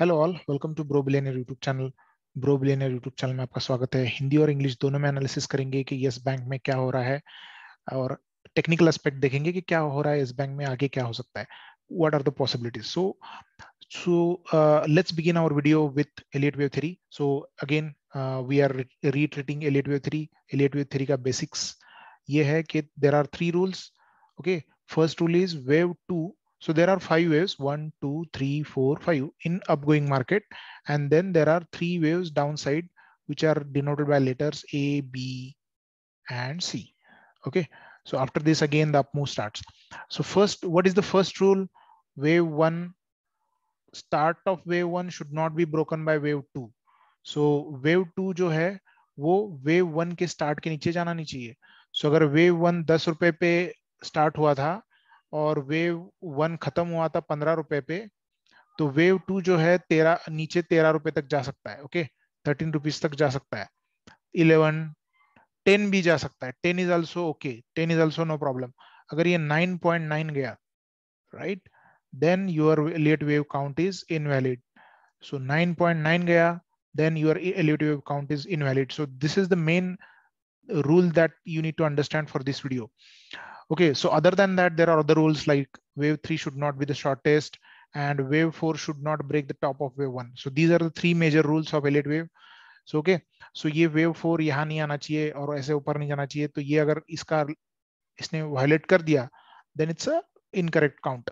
Hello all welcome to bro billionaire YouTube channel bro billionaire YouTube channel में आपका स्वागत है हिंदी और इंग्लिश दोनों में एनालिसिस करेंगे कि यस बैंक में क्या हो रहा है और टेक्निकल एस्पेक्ट देखेंगे कि क्या हो रहा है यस बैंक में आगे क्या हो सकता है what are the possibilities so so let's begin our video with Elliott wave three so again we are retreating Elliott wave three Elliott wave three का बेसिक्स ये है कि there are three rules okay first rule is wave two So there are five waves, one, two, three, four, five in upgoing market. And then there are three waves downside, which are denoted by letters A, B, and C. Okay. So after this, again, the up move starts. So first, what is the first rule? Wave one, start of wave one should not be broken by wave two. So wave two जो है वो wave one के start के नीचे जाना नहीं चाहिए. So अगर wave one 10 रुपए पे start हुआ था और वेव वन खत्म हुआ था पंद्रह रुपए पे तो वेव टू जो है तेरा नीचे तेरह रुपए तक जा सकता है ओके थर्टीन रुपीज तक जा सकता है इलेवन टेन भी जा सकता है ten is also okay ten is also no problem अगर ये नाइन पॉइंट नाइन गया right then your late wave count is invalid point nine गया then your elliott wave count is invalid so this is the main rule that you need to understand for this video Okay, so other than that, there are other rules like wave three should not be the shortest and wave four should not break the top of wave one. So these are the three major rules of Elliott wave. So okay, so ये wave four यहाँ नहीं आना चाहिए और ऐसे ऊपर नहीं जाना चाहिए तो ये अगर इसका then it's कर incorrect count,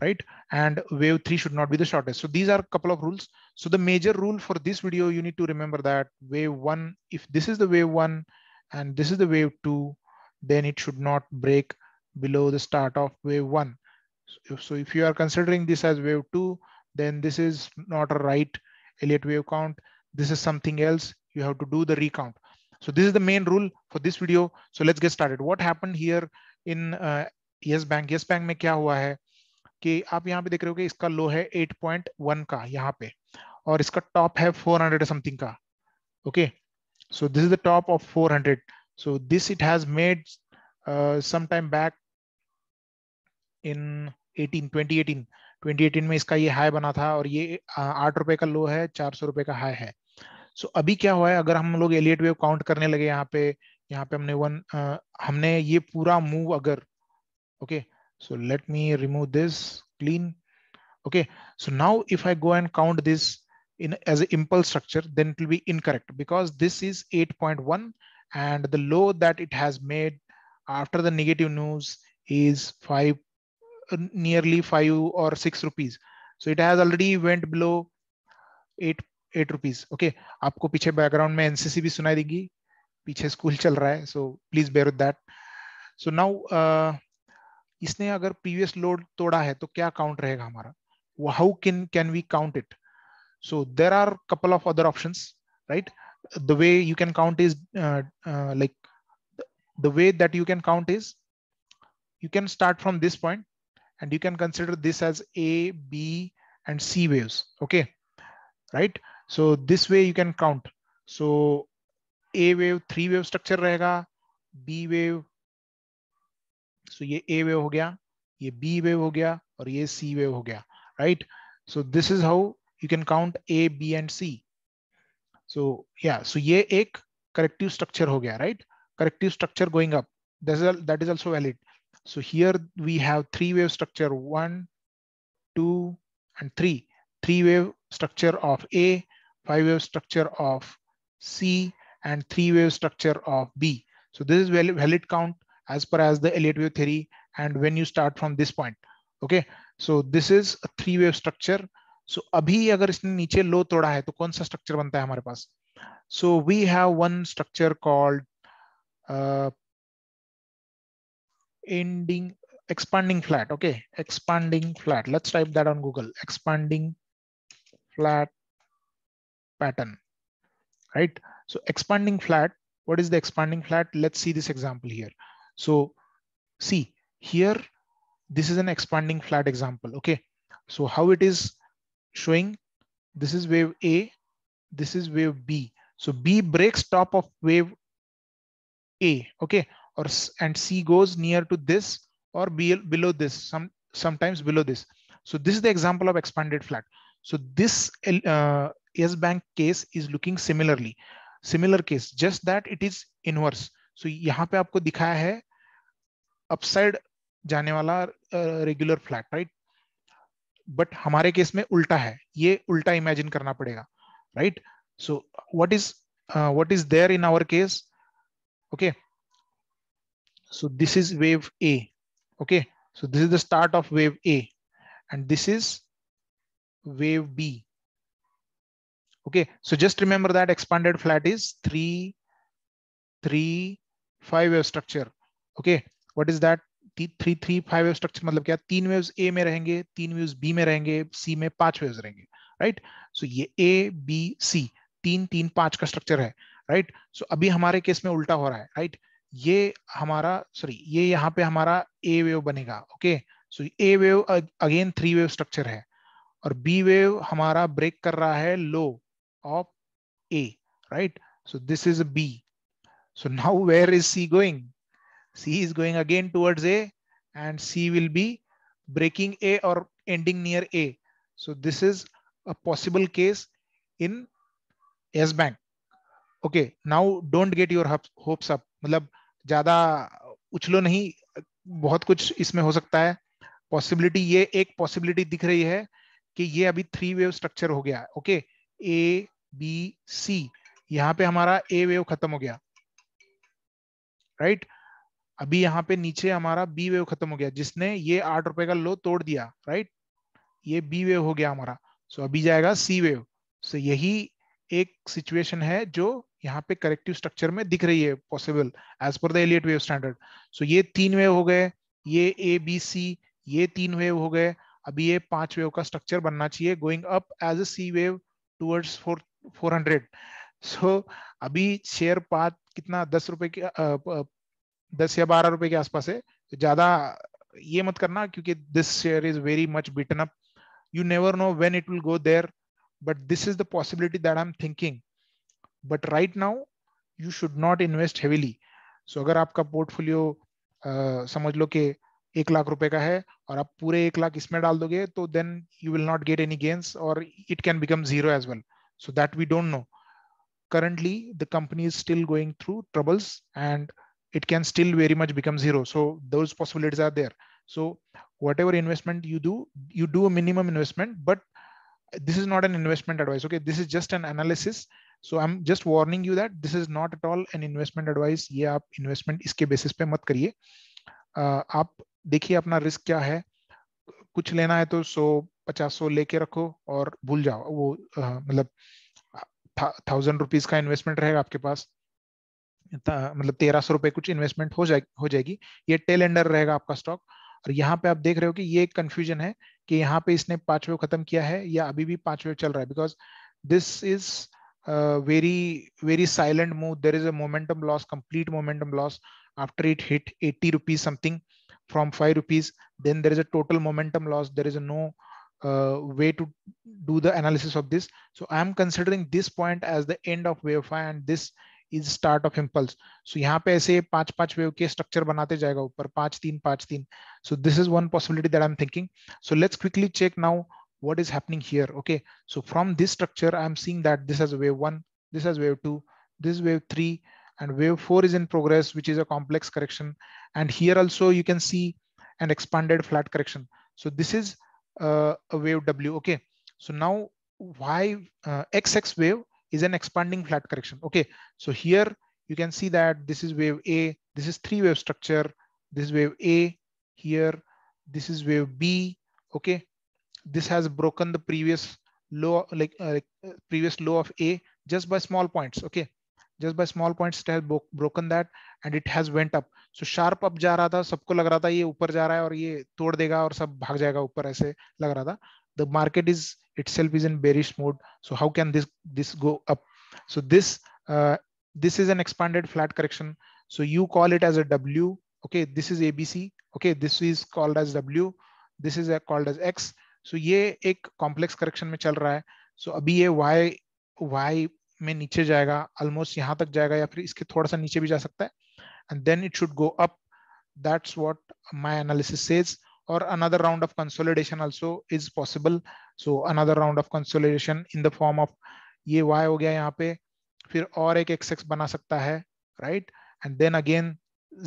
right and wave 3 should not be the shortest so these are a couple of rules so the major rule for this video you need to remember that wave 1 if this is the wave 1 and this is the wave 2 then it should not break below the start of wave one. So, if you are considering this as wave two, then this is not a right Elliott wave count. This is something else. You have to do the recount. So this is the main rule for this video. So let's get started. What happened here in uh, Yes Bank? Yes Bank में क्या हुआ है कि आप यहाँ पे देख रहे हो इसका low है 8.1 का यहाँ पे और इसका top है 400 something का Okay. So this is the top of 400 so this it has made uh, some time back in 18 2018 2018 में इसका ये हाई बना था और ये आठ रुपए का लो है चार सौ रुपए का हाई है सो so अभी क्या हुआ है अगर हम लोग एलियट वेव काउंट करने लगे यहाँ पे यहाँ पे हमने वन हमने ये पूरा मूव अगर okay so let me remove this clean okay so now if I go and count this in as a impulse structure then it will be incorrect because this is at and the low that it has made after the negative news is five uh, nearly five or six rupees so it has already went below eight eight rupees okay आपको पीछे background में NCC भी सुनाई देगी पीछे school चल रहा है so please bear that so now इसने अगर प्रीवियस लोड तोड़ा है तो क्या काउंट रहेगा हमारा how can can we count it so there are couple of other option right the way you can count is uh, uh, like the way that you can count is you can start from this point and you can consider this as A, B and C waves. Okay. Right. So this way you can count. So A wave three wave structure रहेगा B wave so a wave हो गया wave हो गया और wave हो right so this is how you can count A B and C so yeah, so yeah, एक corrective structure ho gaya, right? Corrective structure going up. That's a, that is also valid. So here we have three wave structure one, two, and three. Three wave structure of A, five wave structure of C, and three wave structure of B. So this is valid, valid count as per as the Elliott wave theory. And when you start from this point, okay. So this is a three wave structure so so, अभी अगर इसने नीचे लो तोड़ा है तो कौन सा structure बनता है हमारे पास so we have one structure called ending expanding flat okay expanding flat let's type that on Google expanding flat pattern right so expanding flat what is the expanding flat let's see this example here so see here this is an expanding flat example okay so how it is showing this is wave A, this is wave B. So B breaks top of wave A, okay? Or and C goes near to this or B below this, some sometimes below this. So this is the example of expanded flat. So this uh, S bank case is looking similarly, similar case, just that it is inverse. So यहाँ पे आपको दिखाया है upside जाने वाला regular flat, right? But हमारे case में उल्टा है ये उल्टा इमेजिन करना पड़ेगा right so what is what is there in our case okay so this is wave A okay so this is the start of wave A and this is wave B okay so just remember that expanded flat is three three five wave structure okay what is that three three five wave structure मतलब क्या तीन waves ए में रहेंगे तीन waves B में रहेंगे सी में पांच वेव्स रहेंगे राइट सो ये ए बी सी तीन तीन पांच का स्ट्रक्चर है राइट सो अभी हमारे केस में उल्टा हो रहा है राइट ये हमारा सॉरी ये यहाँ पे हमारा ए वेव बनेगा okay so A wave again three wave structure है और बी वेव हमारा ब्रेक कर रहा है low of A right so this is B so now where is C going C is going again towards A and C will be breaking A or ending near A. So this is a possible case in S bank. Okay, now don't get your hopes up. मतलब ज्यादा उछलो नहीं बहुत कुछ इसमें हो सकता है possibility ये एक पॉसिबिलिटी दिख रही है कि ये अभी थ्री वेव स्ट्रक्चर हो गया है ओके ए बी सी यहाँ पे हमारा ए वेव खत्म हो गया राइट right? अभी यहाँ पे नीचे हमारा बी वेव खत्म हो गया जिसने ये आठ रुपए का लो तोड़ दिया राइट ये बी वेव हो गया हमारा सो अभी जाएगा सी वेव सो यही एक सिचुएशन है जो यहाँ पे करेक्टिव स्ट्रक्चर में दिख रही है possible as per the Elliott wave standard so ये तीन वेव हो गए ये ए बी सी ये तीन वेव हो गए अभी ये पांच वेव का स्ट्रक्चर बनना चाहिए going up as a C wave towards four four hundred so अभी शेयर पात कितना दस रुपए की दस या बारह रुपए के आसपास है तो ज्यादा ये मत करना क्योंकि this share is very much beaten up you never know when it will go there but this is the possibility that I am thinking but right now you should not invest heavily so अगर आपका portfolio समझ लो कि एक लाख रुपए का है और आप पूरे एक लाख इसमें डाल दोगे तो then you will not get any gains और it can become zero as well so that we don't know currently the company is still going through troubles and it can still very much become zero. So those possibilities are there. So whatever investment you do, you do a minimum investment, but this is not an investment advice. Okay, this is just an analysis. So I'm just warning you that this is not at all an investment advice. ye aap investment iske basis pe mat kariye Uh, aap dekhiye apna risk kya hai kuch lena hai to so 500 leke rakho aur bhul jao wo uh, matlab 1000 rupees ka investment rahega aapke paas मतलब तेरह सौ रुपए कुछ investment हो जाए हो जाएगी ये टेल एंडर रहेगा आपका स्टॉक और यहाँ पे आप देख रहे हो कि ये एक कंफ्यूजन है कि यहाँ पे इसने पांचवे खत्म किया है या अभी भी पांचवे चल रहा है because this is very very silent move there is a momentum loss complete momentum loss after it hit eighty rupees something from five rupees then there is a total momentum loss there is a no way to do the analysis of this so I am considering this point as the end of wave and this is start of impulse so यहाँ पे say पांच पांच wave के structure बनाते जाएगा ऊपर पांच तीन पांच तीन so this is one possibility that I am thinking so let's quickly check now what is happening here okay so from this structure i'm seeing that this is wave one this is wave two this wave three and wave four is in progress which is a complex correction and here also you can see an expanded flat correction so this is uh, a wave w okay so now why xx uh, wave is an expanding flat correction. Okay, so here you can see that this is wave A, this is three wave structure, this is wave A here, this is wave B, okay. This has broken the previous low, uh, like uh, previous low of A just by small points, okay. Just by small points it has broken that and it has went up. So sharp up जा रहा था सबको लग रहा था ये ऊपर जा रहा है और ये तोड़ देगा और सब भाग जाएगा ऊपर ऐसे लग रहा था the market is itself is in bearish mode. So how can this this go up? So this uh, this is an expanded flat correction. So you call it as a W. Okay, this is ABC. Okay, this is called as W. This is called as X. so, ये एक complex correction में चल रहा है so, अभी y y Y में नीचे जाएगा ऑलमोस्ट यहाँ तक जाएगा या फिर इसके थोड़ा सा नीचे भी जा सकता है and then it should go up that's what my analysis says or another round of consolidation also is possible. So another round of consolidation in the form of ये y हो गया यहाँ पे फिर और एक एक्स एक्स बना सकता है right and then again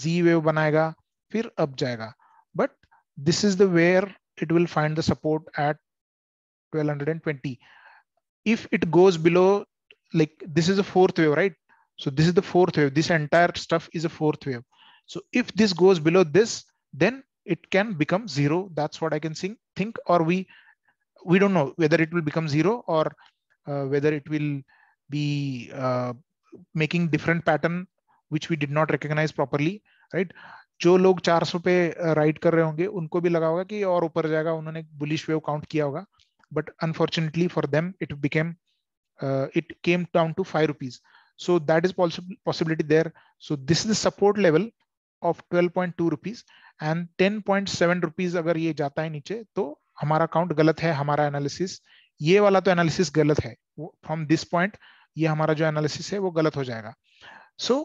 z wave बनाएगा fir अप जाएगा but this is the where it will find the support at 1220 if it goes below like this is a fourth wave right so this is the fourth wave this entire stuff is a fourth wave so if this goes below this then it can become zero. That's what I can think, think or we, we don't know whether it will become zero or uh, whether it will be uh, making different pattern which we did not recognize properly, right? जो लोग 400 पे ride uh, कर रहे होंगे उनको भी लगा होगा कि और ऊपर जाएगा उन्होंने बुलिश वेव काउंट किया होगा but unfortunately for them it became it came down to five rupees. So that is possibility there. So this is the support level of 12.2 rupees and 10.7 rupees अगर ये जाता है नीचे तो हमारा अकाउंट गलत है हमारा एनालिसिस ये वाला तो एनालिसिस गलत है फ्रॉम दिस पॉइंट ये हमारा जो एनालिसिस है वो गलत हो जाएगा so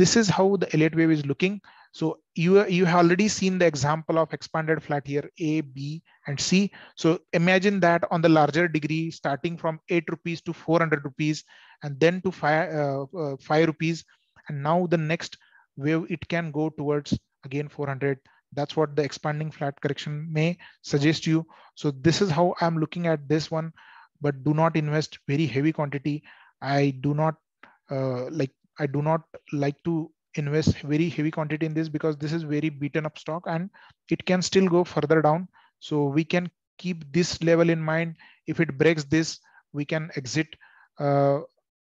this is how the Elliott wave is looking So you, you have already seen the example of expanded flat here, A, B, and C. So imagine that on the larger degree, starting from 8 rupees to 400 rupees, and then to 5, uh, uh, 5 rupees. And now the next where it can go towards again 400 that's what the expanding flat correction may suggest you so this is how i'm looking at this one but do not invest very heavy quantity i do not uh, like i do not like to invest very heavy quantity in this because this is very beaten up stock and it can still go further down so we can keep this level in mind if it breaks this we can exit uh,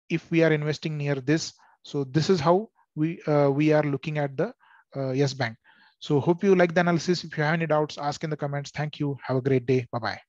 if we are investing near this so this is how we uh, we are looking at the uh, Yes Bank. So hope you like the analysis. If you have any doubts, ask in the comments. Thank you. Have a great day. Bye-bye.